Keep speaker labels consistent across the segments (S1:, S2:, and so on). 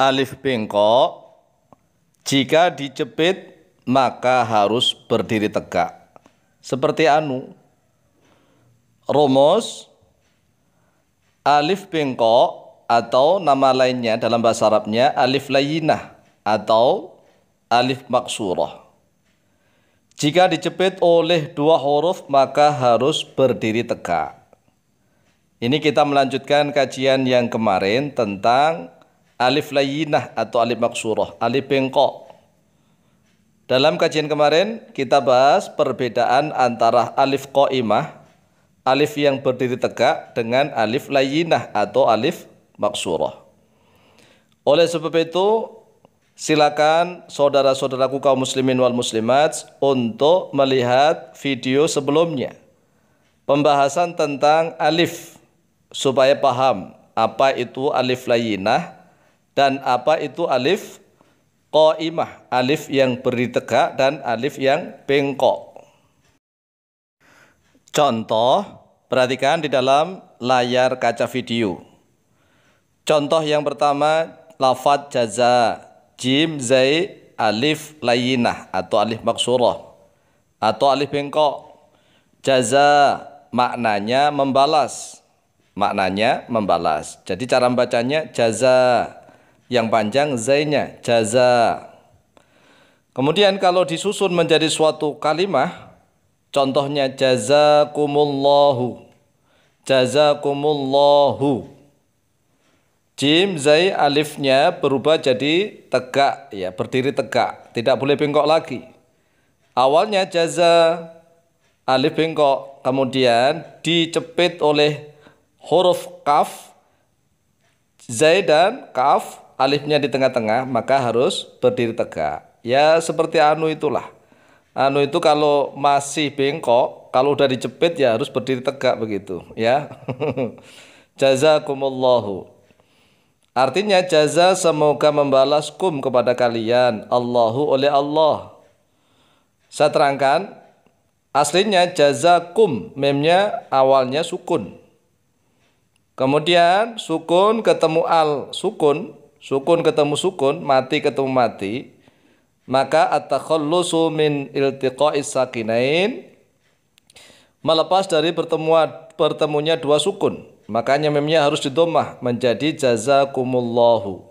S1: alif bengkok jika dijepit maka harus berdiri tegak seperti anu Romos, alif bengkok atau nama lainnya dalam bahasa Arabnya alif layinah atau alif maksurah jika dijepit oleh dua huruf maka harus berdiri tegak ini kita melanjutkan kajian yang kemarin tentang alif layinah atau alif maksurah, alif bengkok. Dalam kajian kemarin kita bahas perbedaan antara alif qaimah, alif yang berdiri tegak dengan alif layinah atau alif maksurah. Oleh sebab itu, silakan saudara-saudaraku kaum muslimin wal muslimat untuk melihat video sebelumnya. Pembahasan tentang alif supaya paham apa itu alif layinah dan apa itu alif qaimah alif yang berdiri tegak dan alif yang bengkok contoh perhatikan di dalam layar kaca video contoh yang pertama lafat jaza jim zai alif layinah atau alif maksurah atau alif bengkok jaza maknanya membalas maknanya membalas jadi cara membacanya jaza yang panjang zainya jaza. Kemudian kalau disusun menjadi suatu kalimah contohnya jazakumullahu. Jazakumullahu. Jim zai alifnya berubah jadi tegak ya, berdiri tegak, tidak boleh bengkok lagi. Awalnya jaza alif bengkok, kemudian dicepit oleh huruf kaf zai dan kaf alifnya di tengah-tengah maka harus berdiri tegak. Ya seperti anu itulah. Anu itu kalau masih bengkok, kalau udah dijepit ya harus berdiri tegak begitu, ya. Jazakumullahu. Artinya jaza semoga membalas kum kepada kalian Allahu oleh Allah. Saya terangkan aslinya jazakum memnya awalnya sukun. Kemudian sukun ketemu al sukun sukun ketemu sukun, mati ketemu mati, maka at-takhallusu min iltiqa'is sakinain melepas dari pertemuan pertemunya dua sukun. Makanya memnya harus didomah menjadi jazakumullahu.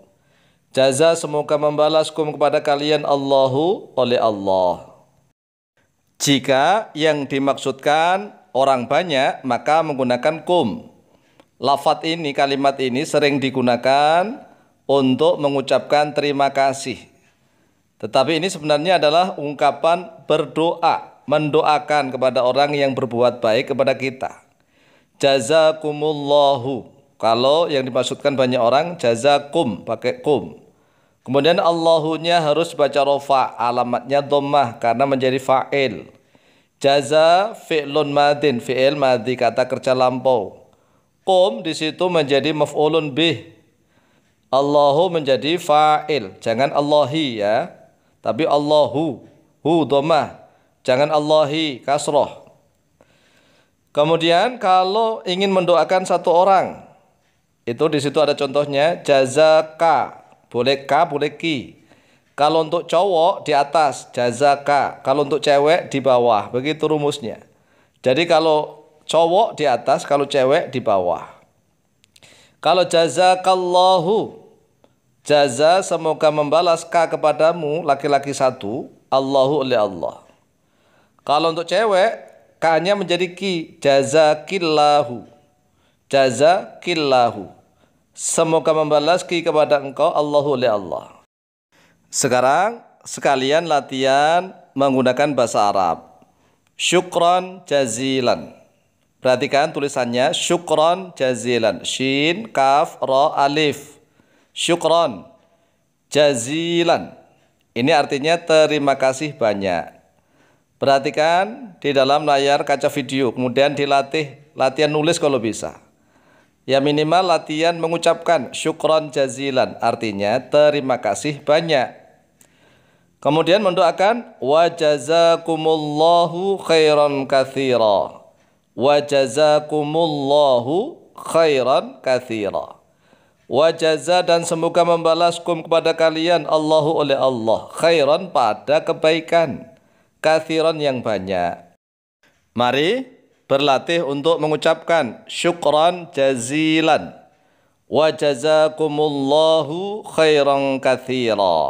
S1: Jaza semoga membalaskum kepada kalian Allahu oleh Allah. Jika yang dimaksudkan orang banyak maka menggunakan kum. Lafat ini, kalimat ini sering digunakan untuk mengucapkan terima kasih. Tetapi ini sebenarnya adalah ungkapan berdoa, mendoakan kepada orang yang berbuat baik kepada kita. Jazakumullahu. Kalau yang dimaksudkan banyak orang jazakum pakai kum. Kemudian Allahunya harus baca rofa alamatnya domah karena menjadi fa'il. Jaza fi'lun madin, fi'il madi, kata kerja lampau. Kum di situ menjadi maf'ulun bih Allahu menjadi fa'il. Jangan Allahi ya. Tapi Allahu. Hu domah. Jangan Allahi kasroh. Kemudian kalau ingin mendoakan satu orang. Itu di situ ada contohnya. Jazaka. Boleh ka, boleh ki. Kalau untuk cowok di atas jazaka, kalau untuk cewek di bawah. Begitu rumusnya. Jadi kalau cowok di atas, kalau cewek di bawah. Kalau jazakallahu jaza semoga membalas ka kepadamu laki-laki satu Allahu oleh Allah. Kalau untuk cewek kanya menjadi ki jazakillahu. Jazakillahu. Semoga membalas ki kepada engkau Allahu oleh Allah. Sekarang sekalian latihan menggunakan bahasa Arab. Syukron jazilan. Perhatikan tulisannya syukron jazilan. Shin, kaf, ro, alif. Syukron jazilan. Ini artinya terima kasih banyak. Perhatikan di dalam layar kaca video, kemudian dilatih latihan nulis kalau bisa. Ya minimal latihan mengucapkan syukron jazilan, artinya terima kasih banyak. Kemudian mendoakan wajazakumullahu khairan kathirah wa khairan kathira wa dan semoga membalaskum kepada kalian Allahu oleh Allah khairan pada kebaikan kathiran yang banyak mari berlatih untuk mengucapkan syukran jazilan wa khairan kathira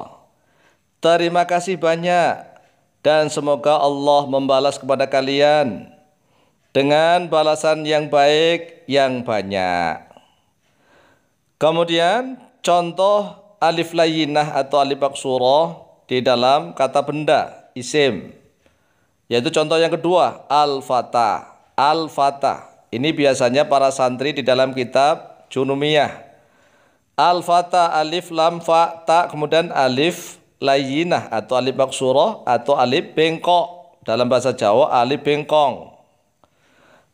S1: terima kasih banyak dan semoga Allah membalas kepada kalian dengan balasan yang baik yang banyak. Kemudian contoh alif layinah atau alif maksuro di dalam kata benda isim. Yaitu contoh yang kedua al-fata. al Ini biasanya para santri di dalam kitab Junumiyah. Al-fata alif lam fa ta kemudian alif layinah atau alif maksuro atau alif bengkok. Dalam bahasa Jawa alif bengkong.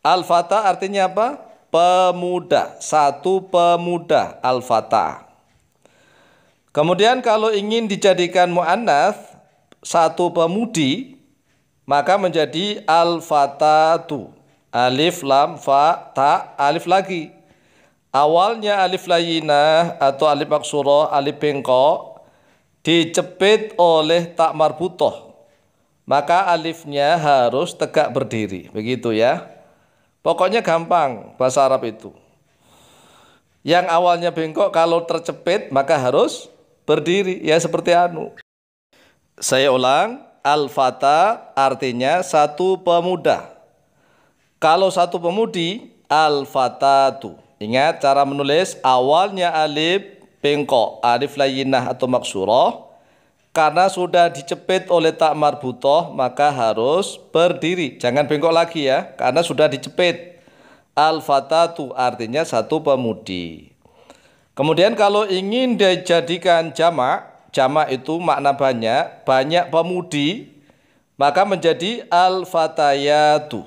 S1: Al-Fata artinya apa? Pemuda, satu pemuda Al-Fata. Kemudian kalau ingin dijadikan mu'annath, satu pemudi, maka menjadi al-fatatu. Alif, lam, fa, ta, alif lagi. Awalnya alif layinah atau alif maksuroh, alif bengkok, dicepit oleh takmar marbutoh. Maka alifnya harus tegak berdiri. Begitu ya. Pokoknya gampang bahasa Arab itu. Yang awalnya bengkok kalau tercepit maka harus berdiri ya seperti anu. Saya ulang, al-fata artinya satu pemuda. Kalau satu pemudi al-fatatu. Ingat cara menulis awalnya alif bengkok, alif layinah atau maksurah, karena sudah dicepit oleh tak marbutoh maka harus berdiri jangan bengkok lagi ya karena sudah dicepit al fatatu artinya satu pemudi kemudian kalau ingin dijadikan jamak jamak itu makna banyak banyak pemudi maka menjadi al fatayatu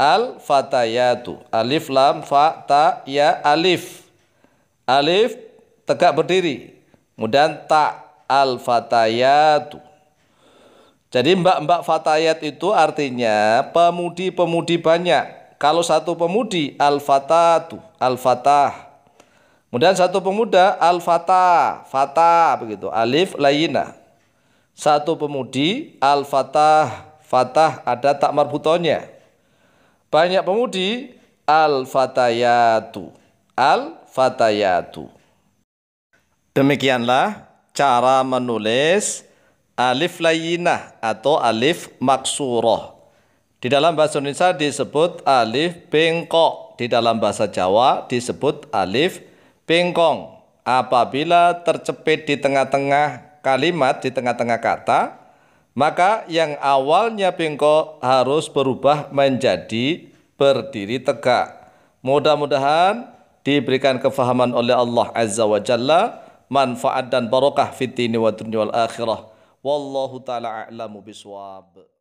S1: al fatayatu alif lam fa ta ya alif alif tegak berdiri kemudian tak al fatayatu jadi mbak-mbak fatayat itu artinya pemudi-pemudi banyak kalau satu pemudi al fatatu al fatah kemudian satu pemuda al fatah fatah begitu alif layina satu pemudi al fatah fatah ada tak marbutonya banyak pemudi al fatayatu al fatayatu demikianlah cara menulis alif layinah atau alif maksuroh. Di dalam bahasa Indonesia disebut alif bengkok. Di dalam bahasa Jawa disebut alif bengkong. Apabila tercepit di tengah-tengah kalimat, di tengah-tengah kata, maka yang awalnya bengkok harus berubah menjadi berdiri tegak. Mudah-mudahan diberikan kefahaman oleh Allah Azza wa Jalla manfaat dan barokah fitni wa dunia wal akhirah. Wallahu taala a'lamu biswab.